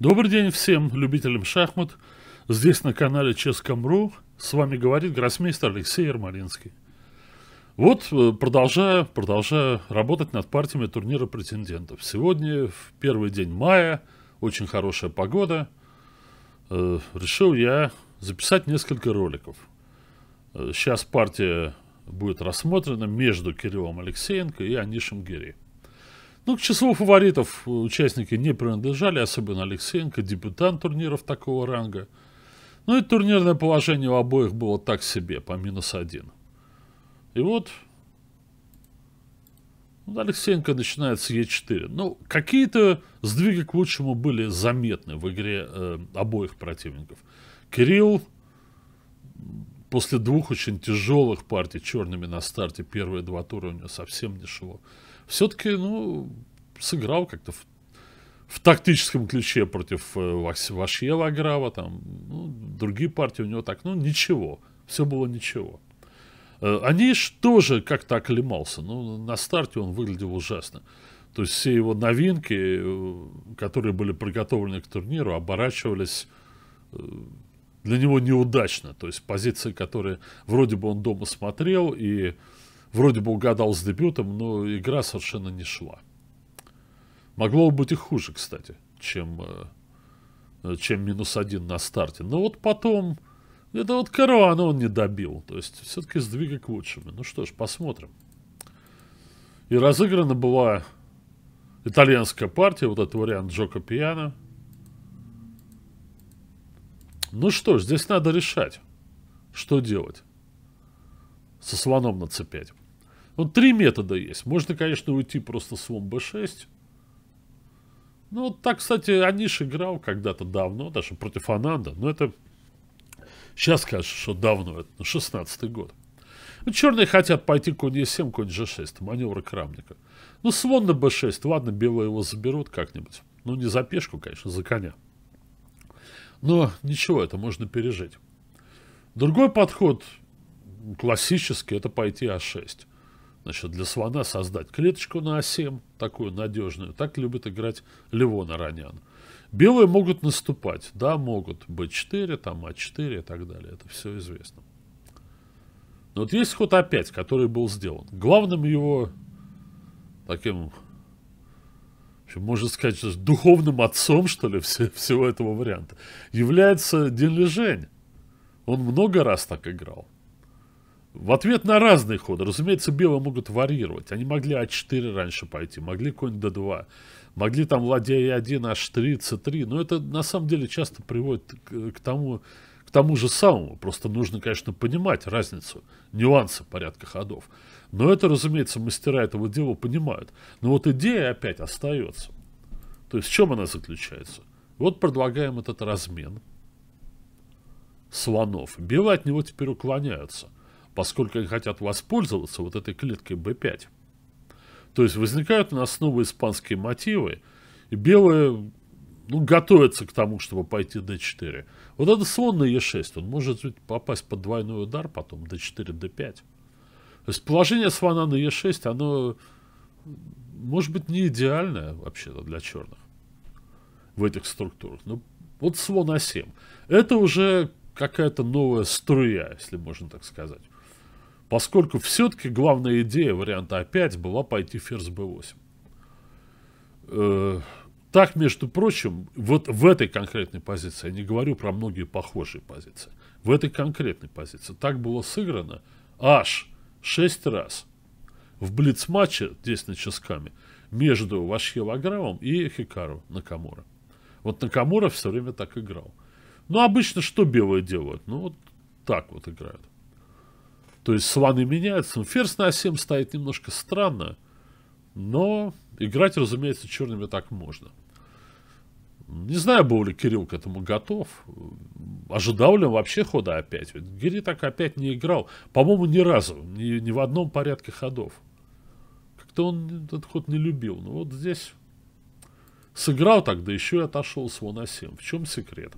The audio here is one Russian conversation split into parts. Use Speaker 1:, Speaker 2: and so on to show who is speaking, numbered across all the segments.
Speaker 1: Добрый день всем любителям шахмат. Здесь на канале Ческом.ру с вами говорит гроссмейстер Алексей Ермолинский. Вот э, продолжаю, продолжаю работать над партиями турнира претендентов. Сегодня, в первый день мая, очень хорошая погода. Э, решил я записать несколько роликов. Э, сейчас партия будет рассмотрена между Кириллом Алексеенко и Анишем Гири. Ну, к числу фаворитов участники не принадлежали, особенно Алексеенко, дебютант турниров такого ранга. Ну и турнирное положение у обоих было так себе, по минус один. И вот ну, Алексеенко начинает с Е4. Ну, какие-то сдвиги к лучшему были заметны в игре э, обоих противников. Кирилл после двух очень тяжелых партий черными на старте, первые два тура у него совсем не шло все-таки, ну, сыграл как-то в, в тактическом ключе против э, Вашье Грава, там, ну, другие партии у него так, ну, ничего, все было ничего. Аниш э, тоже как-то оклемался, но ну, на старте он выглядел ужасно. То есть все его новинки, э, которые были приготовлены к турниру, оборачивались для него неудачно. То есть позиции, которые вроде бы он дома смотрел и Вроде бы угадал с дебютом, но игра совершенно не шла. Могло быть и хуже, кстати, чем, э, чем минус один на старте. Но вот потом... Это вот Каруана он не добил. То есть, все-таки сдвига к лучшему. Ну что ж, посмотрим. И разыграна была итальянская партия. Вот этот вариант Джока Пиано. Ну что ж, здесь надо решать, что делать. Со слоном нацепять. Вот три метода есть. Можно, конечно, уйти просто с слон 6 Ну, вот так, кстати, Аниш играл когда-то давно, даже против Ананда. Но это... Сейчас скажешь, что давно, это 16-й год. Ну, черные хотят пойти конь e7, конь g6, маневры крамника. Ну, слон на b6, ладно, белые его заберут как-нибудь. Ну, не за пешку, конечно, за коня. Но ничего, это можно пережить. Другой подход, классический, это пойти а6 значит, для слона создать клеточку на А7, такую надежную. Так любит играть Левона Ронян. Белые могут наступать. Да, могут. Б4, там А4 и так далее. Это все известно. Но вот есть ход А5, который был сделан. Главным его таким, можно сказать, духовным отцом, что ли, всего этого варианта, является Дин Лежень. Он много раз так играл. В ответ на разные ходы, разумеется, белые могут варьировать. Они могли А4 раньше пойти, могли конь d2, могли там ладья E1, H3, C3. Но это на самом деле часто приводит к, к тому, к тому же самому. Просто нужно, конечно, понимать разницу, нюансы порядка ходов. Но это, разумеется, мастера этого дела понимают. Но вот идея опять остается. То есть в чем она заключается? Вот предлагаем этот размен слонов. Белые от него теперь уклоняются – поскольку они хотят воспользоваться вот этой клеткой b5. То есть возникают у нас новые испанские мотивы, и белые ну, готовятся к тому, чтобы пойти d4. Вот этот слон на e6, он может ведь попасть под двойной удар, потом d4, d5. То есть положение слона на e6, оно может быть не идеальное вообще-то для черных в этих структурах. Но вот слон а7. Это уже какая-то новая струя, если можно так сказать. Поскольку все-таки главная идея варианта А5 была пойти ферзь b8. Э, так, между прочим, вот в этой конкретной позиции, я не говорю про многие похожие позиции, в этой конкретной позиции так было сыграно аж 6 раз в блиц-матче, здесь на ческами, между Вашхилограммом и Хикару Накамура. Вот Накамура все время так играл. Ну, обычно что белые делают? Ну, вот так вот играют. То есть сваны меняются, но ферзь на 7 стоит немножко странно. Но играть, разумеется, черными так можно. Не знаю, был ли Кирилл к этому готов. Ожидал ли он вообще хода опять? Ведь Гири так опять не играл. По-моему, ни разу. Ни, ни в одном порядке ходов. Как-то он этот ход не любил. Но ну вот здесь сыграл так, да еще и отошел с на 7. В чем секрет?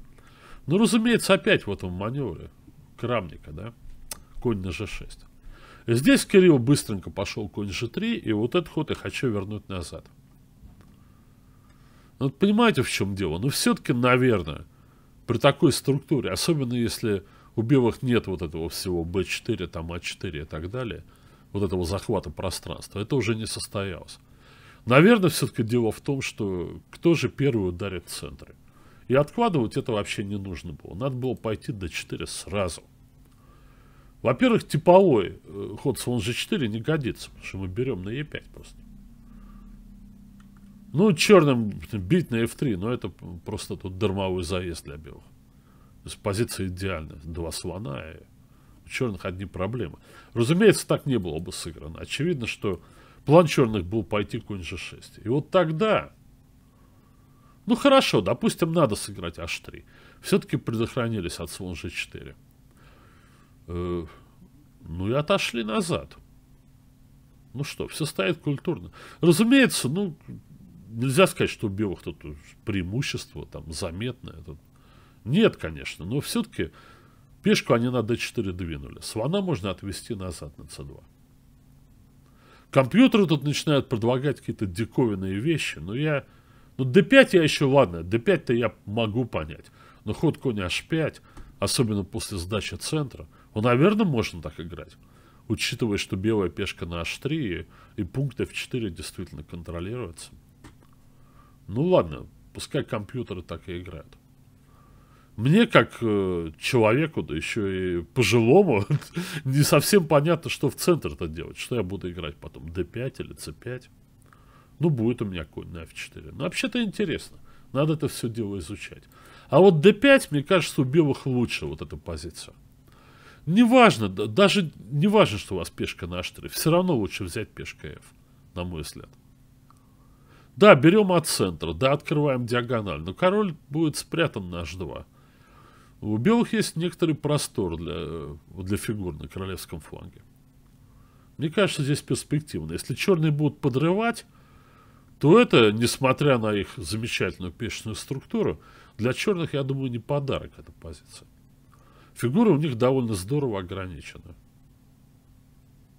Speaker 1: Ну, разумеется, опять в этом маневре. Крамника, да? конь на g6. здесь Кирилл быстренько пошел конь g3, и вот этот ход я хочу вернуть назад. Ну, вот понимаете, в чем дело? Ну, все-таки, наверное, при такой структуре, особенно если у белых нет вот этого всего b4, там a4 а и так далее, вот этого захвата пространства, это уже не состоялось. Наверное, все-таки дело в том, что кто же первый ударит в центре. И откладывать это вообще не нужно было. Надо было пойти до 4 сразу. Во-первых, типовой ход слон g4 не годится, потому что мы берем на e5 просто. Ну, черным бить на f3, но ну, это просто тут дармовой заезд для белых. То есть позиция идеальная. Два слона и у черных одни проблемы. Разумеется, так не было бы сыграно. Очевидно, что план черных был пойти конь g6. И вот тогда... Ну хорошо, допустим, надо сыграть h3. Все-таки предохранились от слон g4. Э, ну и отошли назад. Ну что, все стоит культурно. Разумеется, ну, нельзя сказать, что у белых тут преимущество там заметное. Тут... Нет, конечно, но все-таки пешку они на d4 двинули. Слона можно отвести назад на c2. Компьютеры тут начинают предлагать какие-то диковинные вещи, но я... Ну, d5 я еще, ладно, d5-то я могу понять. Но ход коня h5, особенно после сдачи центра, ну, наверное, можно так играть. Учитывая, что белая пешка на h3 и, и пункт f4 действительно контролируется. Ну ладно, пускай компьютеры так и играют. Мне, как э, человеку, да еще и пожилому, не совсем понятно, что в центр-то делать. Что я буду играть потом, d5 или c5. Ну, будет у меня конь на f4. Ну, вообще-то интересно. Надо это все дело изучать. А вот d5, мне кажется, у белых лучше вот эта позиция. Неважно, даже не важно, что у вас пешка на h3. Все равно лучше взять пешка f, на мой взгляд. Да, берем от центра, да, открываем диагональ, но король будет спрятан на h2. У белых есть некоторый простор для, для фигур на королевском фланге. Мне кажется, здесь перспективно. Если черные будут подрывать, то это, несмотря на их замечательную пешечную структуру, для черных, я думаю, не подарок эта позиция. Фигуры у них довольно здорово ограничены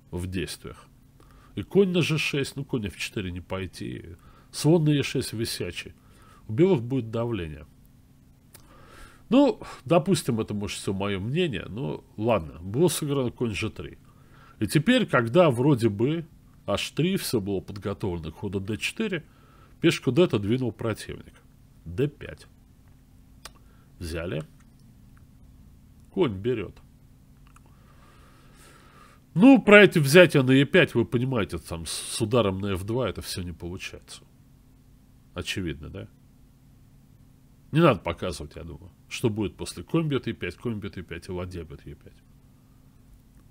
Speaker 1: в действиях. И конь на g6, ну конь f4 не пойти. Слон на e6 висячий. У белых будет давление. Ну, допустим, это может все мое мнение, но ладно, было сыграно конь g3. И теперь, когда вроде бы h3 все было подготовлено к ходу d4, пешку d это двинул противник. d5. Взяли конь берет. Ну, про эти взятия на Е5, вы понимаете, там с ударом на F2 это все не получается. Очевидно, да? Не надо показывать, я думаю, что будет после. Конь бьет Е5, конь бьет Е5 и ладья бьет Е5.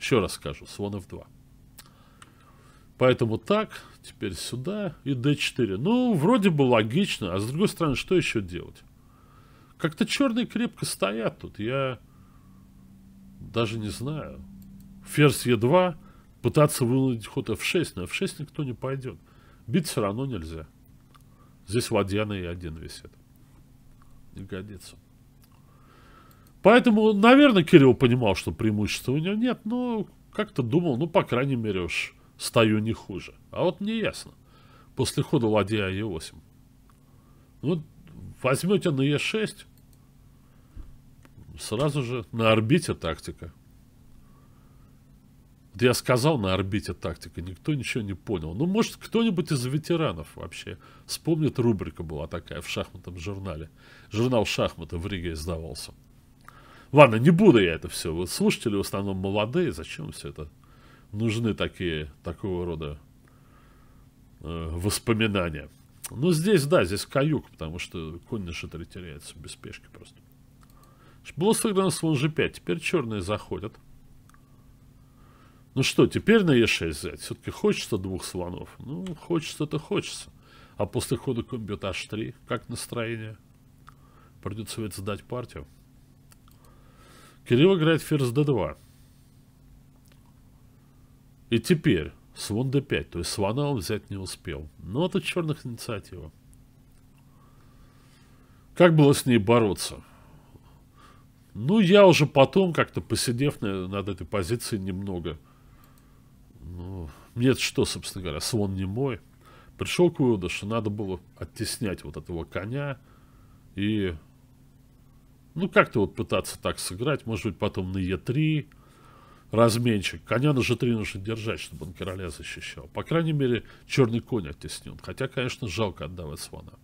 Speaker 1: Еще раз скажу, слон F2. Поэтому так, теперь сюда и d4. Ну, вроде бы логично, а с другой стороны, что еще делать? Как-то черные крепко стоят тут. Я даже не знаю. Ферзь Е2, пытаться вынудить ход F6, но F6 никто не пойдет. Бить все равно нельзя. Здесь ладья на е 1 висит. Не годится. Поэтому, наверное, Кирилл понимал, что преимущества у него нет, но как-то думал, ну, по крайней мере, уж стою не хуже. А вот не ясно. После хода ладья Е8. Ну, возьмете на Е6, сразу же на орбите тактика. Вот я сказал на орбите тактика, никто ничего не понял. Ну, может, кто-нибудь из ветеранов вообще вспомнит, рубрика была такая в шахматном журнале. Журнал шахмата в Риге издавался. Ладно, не буду я это все. Вот слушатели в основном молодые, зачем все это? Нужны такие, такого рода э, воспоминания. Ну, здесь, да, здесь каюк, потому что конь на шатре теряется без пешки просто. Было сыграно слон g5, теперь черные заходят. Ну что, теперь на e6 взять. Все-таки хочется двух слонов. Ну, хочется-то хочется. А после хода конь бьет h3. Как настроение? Придется ведь сдать партию. Кирилл играет ферзь d2. И теперь слон d5. То есть слона он взять не успел. Но ну, это черных инициатива. Как было с ней бороться? Ну, я уже потом, как-то посидев над этой позицией немного, ну, мне что, собственно говоря, слон не мой, пришел к выводу, что надо было оттеснять вот этого коня и, ну, как-то вот пытаться так сыграть, может быть, потом на Е3, разменчик Коня на G3 нужно держать, чтобы он короля защищал. По крайней мере, черный конь оттеснен. Хотя, конечно, жалко отдавать слона.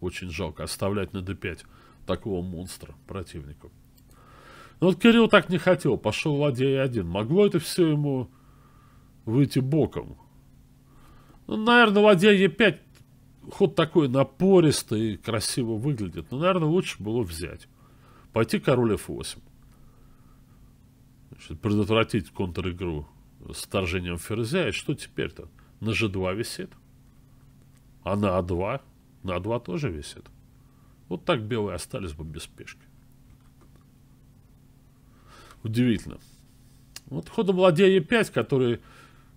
Speaker 1: Очень жалко оставлять на D5 такого монстра противнику. Но ну, вот Кирилл так не хотел, пошел ладья один. Могло это все ему выйти боком. Ну, наверное, ладья Е5 ход такой напористый, красиво выглядит. Но, ну, наверное, лучше было взять. Пойти король F8. Значит, предотвратить контр-игру с вторжением ферзя. И что теперь-то? На G2 висит. А на a а 2 На a а 2 тоже висит. Вот так белые остались бы без пешки. Удивительно. Вот ходом ладья Е5, который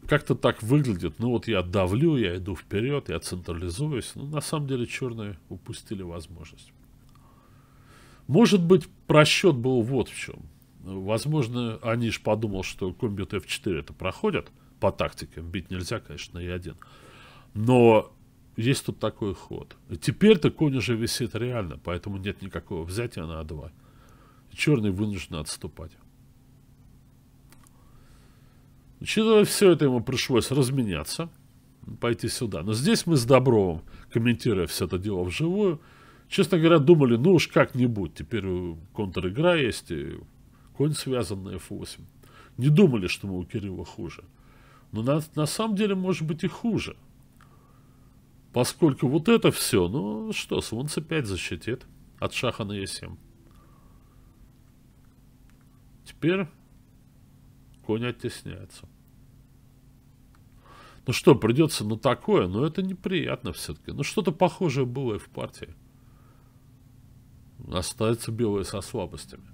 Speaker 1: как-то так выглядит. Ну вот я давлю, я иду вперед, я централизуюсь. Но ну, на самом деле черные упустили возможность. Может быть, просчет был вот в чем. Возможно, Аниш подумал, что комбит F4 это проходит по тактике. Бить нельзя, конечно, и один. Но есть тут такой ход. теперь-то конь уже висит реально, поэтому нет никакого взятия на А2. И черные вынуждены отступать. Учитывая все это, ему пришлось разменяться, пойти сюда. Но здесь мы с Добровым, комментируя все это дело вживую, честно говоря, думали, ну уж как-нибудь, теперь контр-игра есть, и конь на F8. Не думали, что мы у Кирилла хуже. Но на, на самом деле, может быть, и хуже. Поскольку вот это все, ну что, солнце 5 защитит от шаха на Е7. Теперь Конь оттесняется. Ну что, придется на такое, но это неприятно все-таки. Ну что-то похожее было и в партии. Остается белые со слабостями.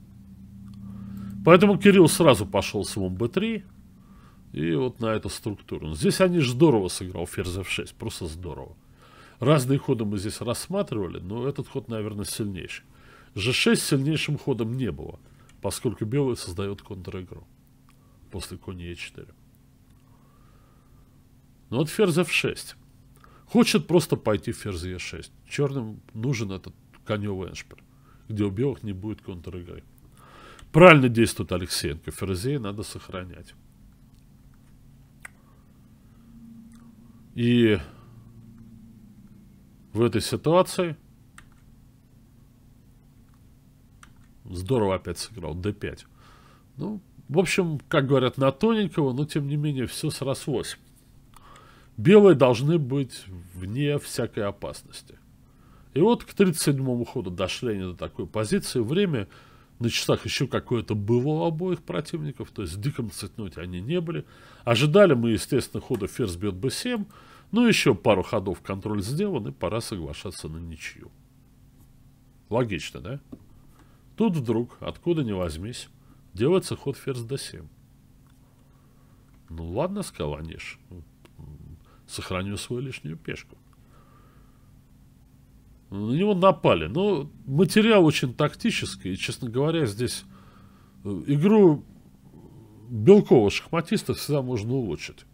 Speaker 1: Поэтому Кирилл сразу пошел с вом b3. И вот на эту структуру. Ну, здесь они здорово сыграл ферзь f6. Просто здорово. Разные ходы мы здесь рассматривали, но этот ход, наверное, сильнейший. g6 сильнейшим ходом не было, поскольку белый создает контр-игру после конь e 4 Ну вот ферзь F6. Хочет просто пойти в ферзь e Е6. Черным нужен этот коневый эншпер, где у белых не будет контр-игры. Правильно действует Алексеенко. Ферзей надо сохранять. И в этой ситуации здорово опять сыграл. d5. Ну, в общем, как говорят, на тоненького, но тем не менее все срослось. Белые должны быть вне всякой опасности. И вот к 37-му ходу дошли они до такой позиции. Время на часах еще какое-то было у обоих противников, то есть в диком цветноте они не были. Ожидали мы, естественно, хода ферзь бьет b7, ну еще пару ходов контроль сделан, и пора соглашаться на ничью. Логично, да? Тут вдруг, откуда не возьмись, Делается ход ферзь d7. Ну ладно, скаланишь. Сохраню свою лишнюю пешку. На него напали. Но ну, материал очень тактический. И, честно говоря, здесь э, игру белкового шахматиста всегда можно улучшить.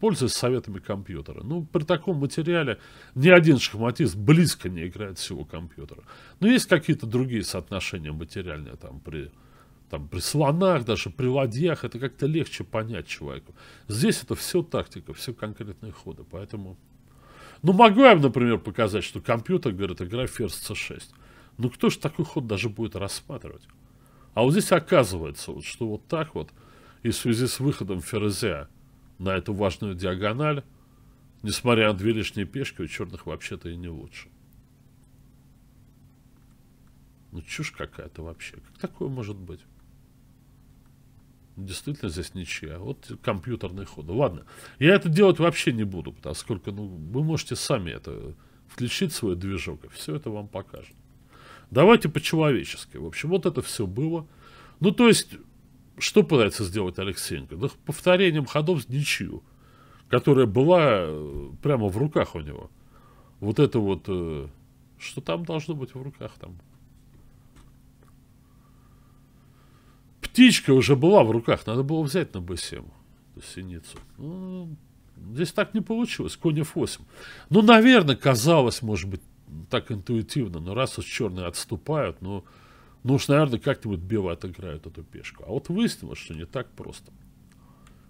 Speaker 1: Пользуясь советами компьютера. Ну, при таком материале ни один шахматист близко не играет всего компьютера. Но есть какие-то другие соотношения материальные там при там, при слонах, даже при ладьях, это как-то легче понять человеку. Здесь это все тактика, все конкретные ходы, поэтому... Ну, могу я, например, показать, что компьютер говорит, играй ферзь c6. Ну, кто же такой ход даже будет рассматривать? А вот здесь оказывается, вот, что вот так вот, и в связи с выходом ферзя на эту важную диагональ, несмотря на две лишние пешки, у черных вообще-то и не лучше. Ну, чушь какая-то вообще. Как такое может быть? действительно здесь ничья. Вот компьютерный ход. Ладно, я это делать вообще не буду, поскольку ну, вы можете сами это включить свой движок, и все это вам покажет. Давайте по-человечески. В общем, вот это все было. Ну, то есть, что пытается сделать Алексеенко? Да повторением ходов с ничью, которая была э, прямо в руках у него. Вот это вот, э, что там должно быть в руках там? Птичка уже была в руках, надо было взять на Б7 синицу. Ну, здесь так не получилось, конь F8. Ну, наверное, казалось, может быть, так интуитивно, но раз уж черные отступают, ну, ну уж, наверное, как-нибудь белые отыграют эту пешку. А вот выяснилось, что не так просто.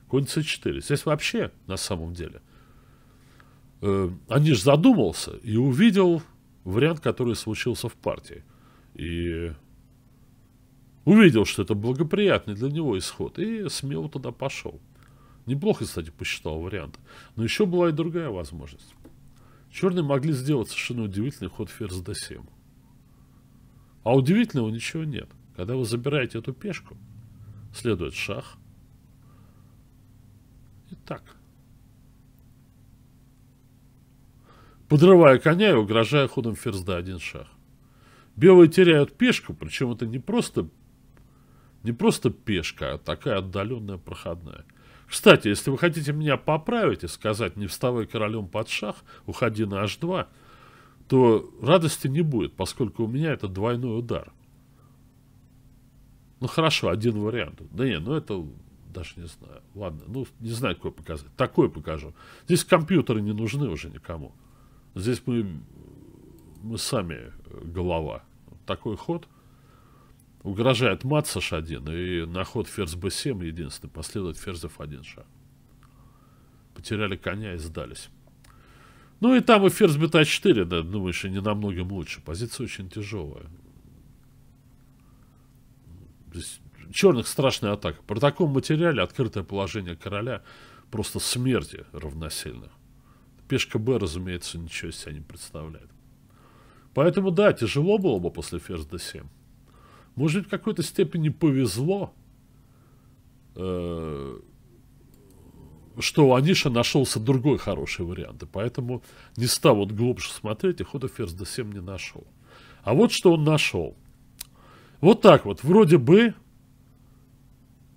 Speaker 1: Конь c4. Здесь вообще, на самом деле, э, они же задумался и увидел вариант, который случился в партии. И Увидел, что это благоприятный для него исход, и смело туда пошел. Неплохо, кстати, посчитал вариант. Но еще была и другая возможность. Черные могли сделать совершенно удивительный ход ферзь до 7. А удивительного ничего нет. Когда вы забираете эту пешку, следует шах. И так. Подрывая коня и угрожая ходом ферзь до 1 шах. Белые теряют пешку, причем это не просто не просто пешка, а такая отдаленная проходная. Кстати, если вы хотите меня поправить и сказать «не вставай королем под шах, уходи на h2», то радости не будет, поскольку у меня это двойной удар. Ну хорошо, один вариант. Да не, ну это даже не знаю. Ладно, ну не знаю, какой показать. Такой покажу. Здесь компьютеры не нужны уже никому. Здесь мы, мы сами э, голова. такой ход – Угрожает мат h1 и на ход ферзь b7 единственный. Последует ферзь f1 шаг. Потеряли коня и сдались. Ну и там и ферзь beta4, да, думаешь, и не намного лучше. Позиция очень тяжелая. Здесь черных страшная атака. При таком материале открытое положение короля просто смерти равносильно. Пешка b разумеется, ничего из себя не представляет. Поэтому, да, тяжело было бы после ферзь d7. Может, в какой-то степени повезло, э, что у Аниша нашелся другой хороший вариант, и поэтому не стал вот глубже смотреть, и хода ферзь до 7 не нашел. А вот что он нашел. Вот так вот, вроде бы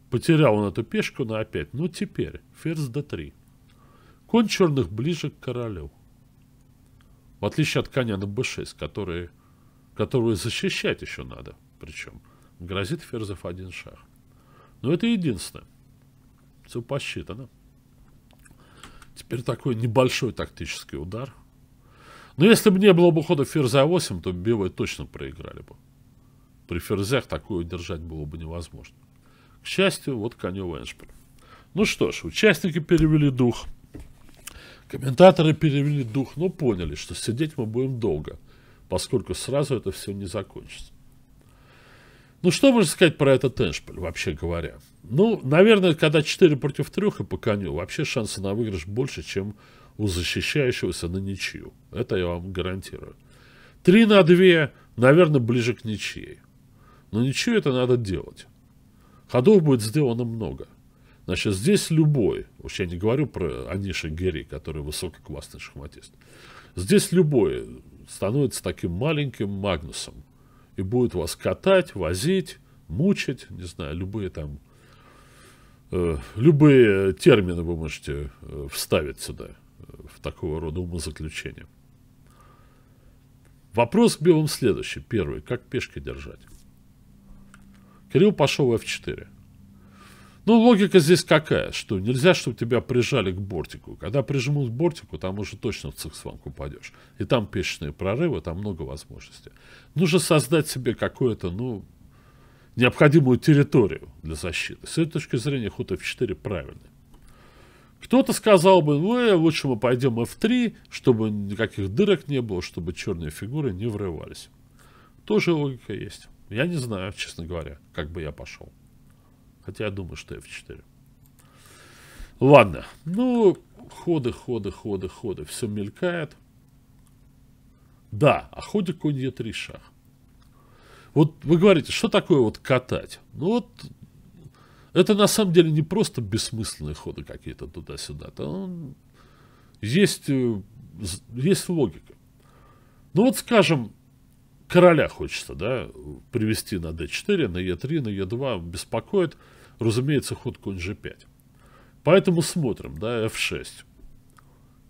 Speaker 1: потерял он эту пешку на опять, но теперь ферзь d3. Конь черных ближе к королю. В отличие от коня на b6, который, которую защищать еще надо причем, грозит Ферзов один шаг, Но это единственное. Все посчитано. Теперь такой небольшой тактический удар. Но если бы не было бы хода ферзя 8, то белые точно проиграли бы. При ферзях такое удержать было бы невозможно. К счастью, вот коневый эншпиль. Ну что ж, участники перевели дух. Комментаторы перевели дух, но поняли, что сидеть мы будем долго, поскольку сразу это все не закончится. Ну, что можно сказать про этот Эшполь, вообще говоря? Ну, наверное, когда 4 против 3 и по коню, вообще шансы на выигрыш больше, чем у защищающегося на ничью. Это я вам гарантирую. 3 на 2, наверное, ближе к ничьей. Но ничью это надо делать. Ходов будет сделано много. Значит, здесь любой, уж я не говорю про Аниша Герри, который высококлассный шахматист, здесь любой становится таким маленьким Магнусом, и будет вас катать, возить, мучить, не знаю, любые там, э, любые термины вы можете э, вставить сюда, э, в такого рода умозаключение. Вопрос к белым следующий, первый, как пешки держать? Кирилл пошел в f4. Ну, логика здесь какая, что нельзя, чтобы тебя прижали к бортику. Когда прижмут к бортику, там уже точно в циксванг упадешь. И там пешечные прорывы, там много возможностей. Нужно создать себе какую то ну, необходимую территорию для защиты. С этой точки зрения ход f4 правильный. Кто-то сказал бы, ну, э, лучше мы пойдем f3, чтобы никаких дырок не было, чтобы черные фигуры не врывались. Тоже логика есть. Я не знаю, честно говоря, как бы я пошел. Хотя я думаю, что f4. Ладно. Ну, ходы, ходы, ходы, ходы. Все мелькает. Да, а ходе конь e3 шах. Вот вы говорите, что такое вот катать? Ну вот, это на самом деле не просто бессмысленные ходы какие-то туда-сюда. Там есть, э, есть логика. Ну вот, скажем, короля хочется, да, привести на d4, на e3, на e2, беспокоит. Разумеется, ход конь g5. Поэтому смотрим, да, f6.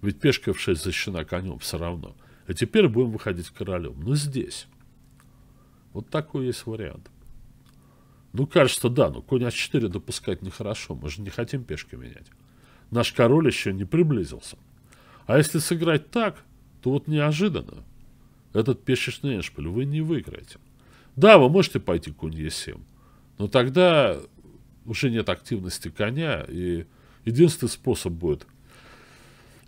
Speaker 1: Ведь пешка f6 защищена конем все равно. А теперь будем выходить королем. Но здесь. Вот такой есть вариант. Ну, кажется, да, но конь h4 а допускать нехорошо. Мы же не хотим пешки менять. Наш король еще не приблизился. А если сыграть так, то вот неожиданно этот пешечный эшпиль вы не выиграете. Да, вы можете пойти конь e7, но тогда уже нет активности коня, и единственный способ будет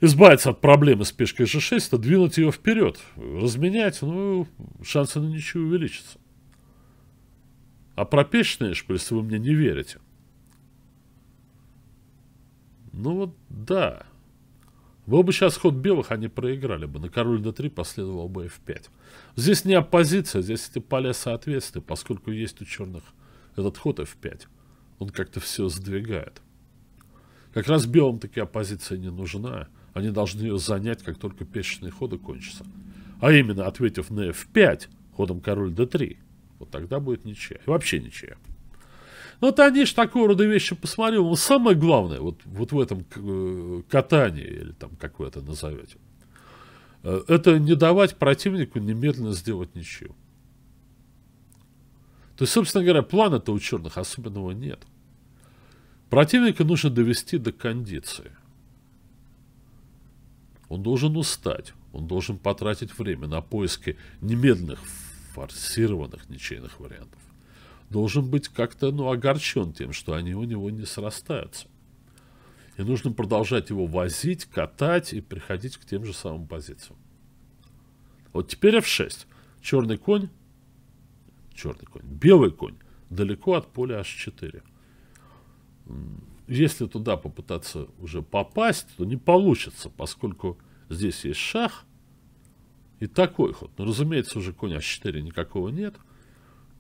Speaker 1: избавиться от проблемы с пешкой g6, это двинуть ее вперед, разменять, ну, шансы на ничью увеличатся. А про печный шпиль, если вы мне не верите. Ну вот, да. вы бы сейчас ход белых, они проиграли бы. На король d3 последовал бы f5. Здесь не оппозиция, здесь эти поля соответствия, поскольку есть у черных этот ход f5 он как-то все сдвигает. Как раз белым такая позиция не нужна. Они должны ее занять, как только пешечные ходы кончатся. А именно, ответив на f5, ходом король d3, вот тогда будет ничья. И вообще ничья. Но ну, вот они ж такого рода вещи посмотрели. Но самое главное, вот, вот в этом э, катании, или там как вы это назовете, э, это не давать противнику немедленно сделать ничью. То есть, собственно говоря, плана-то у черных особенного нет. Противника нужно довести до кондиции. Он должен устать, он должен потратить время на поиски немедленных форсированных ничейных вариантов. Должен быть как-то ну, огорчен тем, что они у него не срастаются. И нужно продолжать его возить, катать и приходить к тем же самым позициям. Вот теперь F6. Черный конь черный конь. Белый конь далеко от поля h4. Если туда попытаться уже попасть, то не получится, поскольку здесь есть шах и такой ход. но ну, разумеется, уже конь h4 никакого нет.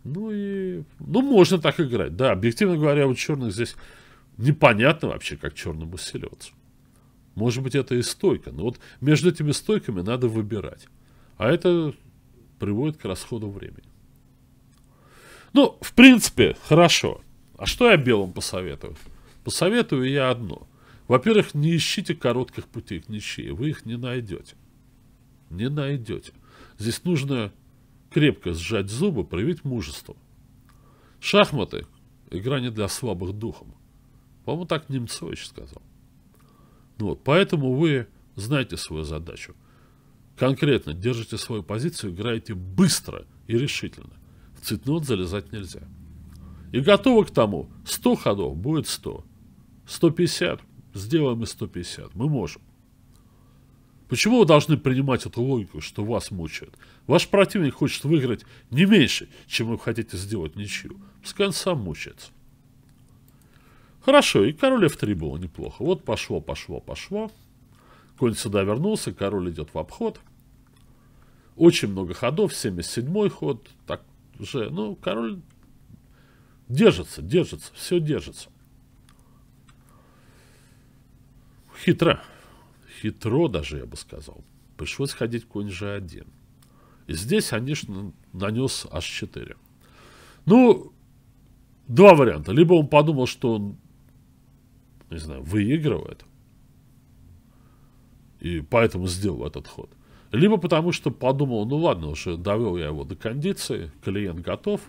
Speaker 1: Ну и... Ну, можно так играть. Да, объективно говоря, у черных здесь непонятно вообще, как черным усиливаться. Может быть, это и стойка. Но вот между этими стойками надо выбирать. А это приводит к расходу времени. Ну, в принципе, хорошо. А что я белым посоветую? Посоветую я одно. Во-первых, не ищите коротких путей к ничьи. Вы их не найдете. Не найдете. Здесь нужно крепко сжать зубы, проявить мужество. Шахматы – игра не для слабых духом. По-моему, так Немцович сказал. Ну вот, поэтому вы знаете свою задачу. Конкретно держите свою позицию, играете быстро и решительно цитнот залезать нельзя. И готовы к тому. 100 ходов будет 100. 150 сделаем и 150. Мы можем. Почему вы должны принимать эту логику, что вас мучает? Ваш противник хочет выиграть не меньше, чем вы хотите сделать ничью. Пускай он сам мучается. Хорошо, и король f3 было неплохо. Вот пошло, пошло, пошло. Конь сюда вернулся, король идет в обход. Очень много ходов, 77 ход. Так, же, ну, король держится, держится, все держится. Хитро. Хитро даже, я бы сказал. Пришлось ходить конь же один. И здесь, конечно, нанес аж 4 Ну, два варианта. Либо он подумал, что он, не знаю, выигрывает. И поэтому сделал этот ход. Либо потому, что подумал, ну ладно, уже довел я его до кондиции, клиент готов.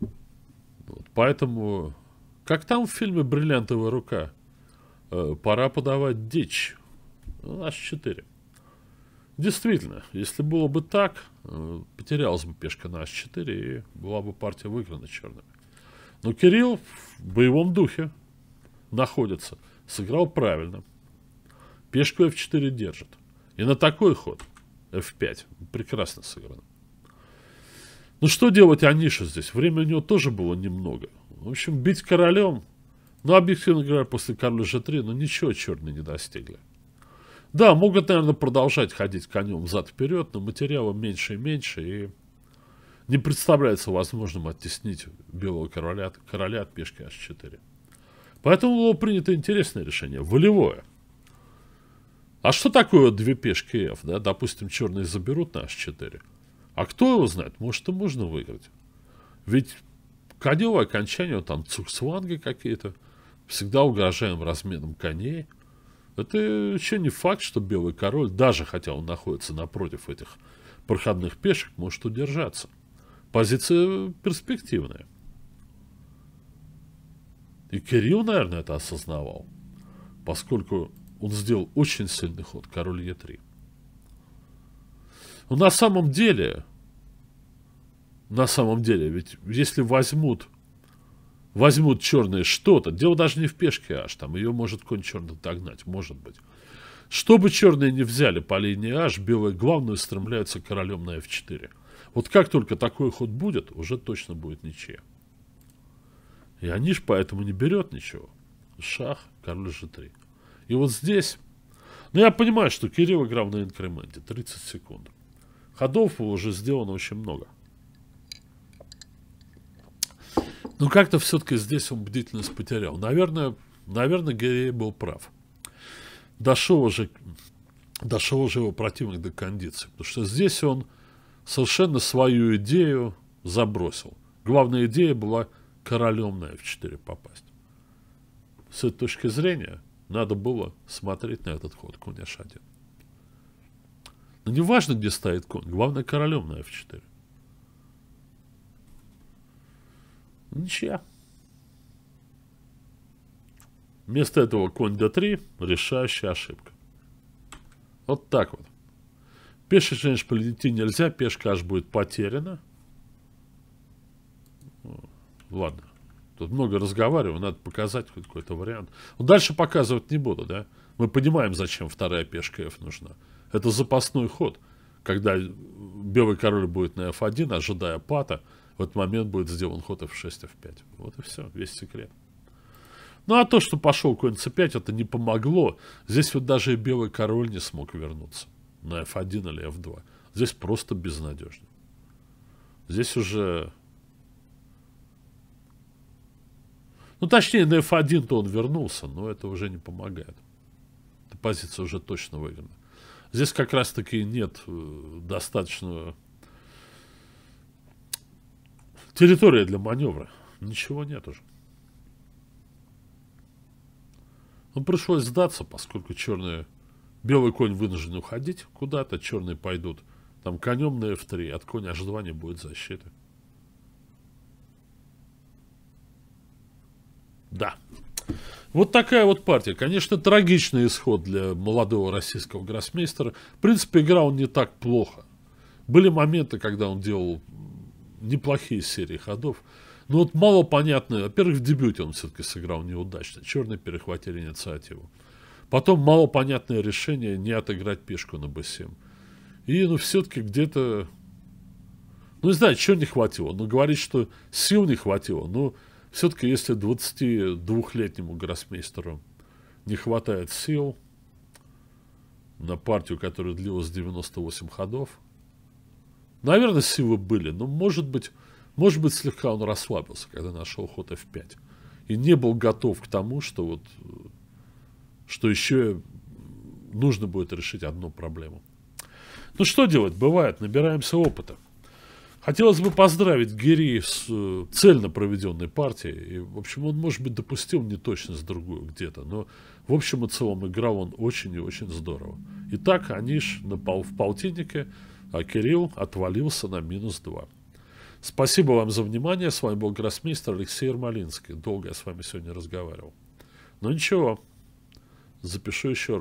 Speaker 1: Вот, поэтому, как там в фильме «Бриллиантовая рука», э, пора подавать дичь. У ну, нас четыре. Действительно, если было бы так, э, потерялась бы пешка на С4 и была бы партия выиграна черными. Но Кирилл в боевом духе находится. Сыграл правильно. Пешку F4 держит. И на такой ход f5 прекрасно сыграно. Ну что делать Аниша здесь? Времени у него тоже было немного. В общем, бить королем, ну, объективно говоря, после короля g3, ну ничего черные не достигли. Да, могут, наверное, продолжать ходить конем взад-вперед, но материала меньше и меньше, и не представляется возможным оттеснить белого короля, короля от пешки h4. Поэтому было принято интересное решение, волевое – а что такое две пешки F, да? Допустим, черные заберут на H4. А кто его знает? Может, и можно выиграть. Ведь коневое окончание, там цуксванги какие-то. Всегда угрожаем разменом коней. Это еще не факт, что белый король, даже хотя он находится напротив этих проходных пешек, может удержаться. Позиция перспективная. И Кирилл, наверное, это осознавал. Поскольку он сделал очень сильный ход, король Е3. Но на самом деле, на самом деле, ведь если возьмут, возьмут черные что-то, дело даже не в пешке аж, там ее может конь черный догнать, может быть. Что бы черные не взяли по линии аж, белые главную стремляются королем на f4. Вот как только такой ход будет, уже точно будет ничья. И Аниш поэтому не берет ничего. Шах, король g3. И вот здесь... Ну, я понимаю, что Кирилл играл на инкременте. 30 секунд. Ходов уже сделано очень много. Но как-то все-таки здесь он бдительность потерял. Наверное, наверное, Герей был прав. Дошел уже, дошел уже его противник до кондиции. Потому что здесь он совершенно свою идею забросил. Главная идея была королем на F4 попасть. С этой точки зрения, надо было смотреть на этот ход конь h1. Но не важно, где стоит конь. Главное, королем на f4. Ничья. Вместо этого конь d3, решающая ошибка. Вот так вот. Пеший шенш полететь нельзя, пешка аж будет потеряна. Ладно. Тут много разговариваю, надо показать хоть какой-то вариант. Но ну, дальше показывать не буду, да? Мы понимаем, зачем вторая пешка F нужна. Это запасной ход. Когда белый король будет на F1, ожидая пата, в этот момент будет сделан ход F6, F5. Вот и все, весь секрет. Ну, а то, что пошел конь c5, это не помогло. Здесь вот даже и белый король не смог вернуться на f1 или f2. Здесь просто безнадежно. Здесь уже Ну, точнее, на F1-то он вернулся, но это уже не помогает. Эта позиция уже точно выиграна. Здесь как раз-таки нет э, достаточного территории для маневра. Ничего нет уже. Ну, пришлось сдаться, поскольку черные... Белый конь вынужден уходить куда-то, черные пойдут. Там конем на F3, от коня H2 не будет защиты. Да. Вот такая вот партия. Конечно, трагичный исход для молодого российского гроссмейстера. В принципе, играл он не так плохо. Были моменты, когда он делал неплохие серии ходов. Но вот мало понятно. Во-первых, в дебюте он все-таки сыграл неудачно. Черные перехватили инициативу. Потом мало понятное решение не отыграть пешку на b7. И, ну, все-таки где-то... Ну, не знаю, чего не хватило. Ну, говорит, что сил не хватило. Ну, но все-таки если 22-летнему гроссмейстеру не хватает сил на партию, которая длилась 98 ходов, наверное, силы были, но, может быть, может быть, слегка он расслабился, когда нашел ход F5. И не был готов к тому, что вот что еще нужно будет решить одну проблему. Ну что делать? Бывает, набираемся опыта. Хотелось бы поздравить Гири с э, цельно проведенной партией. И, в общем, он, может быть, допустил неточность другую где-то, но в общем и целом играл он очень и очень здорово. Итак, Аниш напал в полтиннике, а Кирилл отвалился на минус два. Спасибо вам за внимание. С вами был гроссмейстер Алексей Ермолинский. Долго я с вами сегодня разговаривал. Но ну, ничего, запишу еще раз.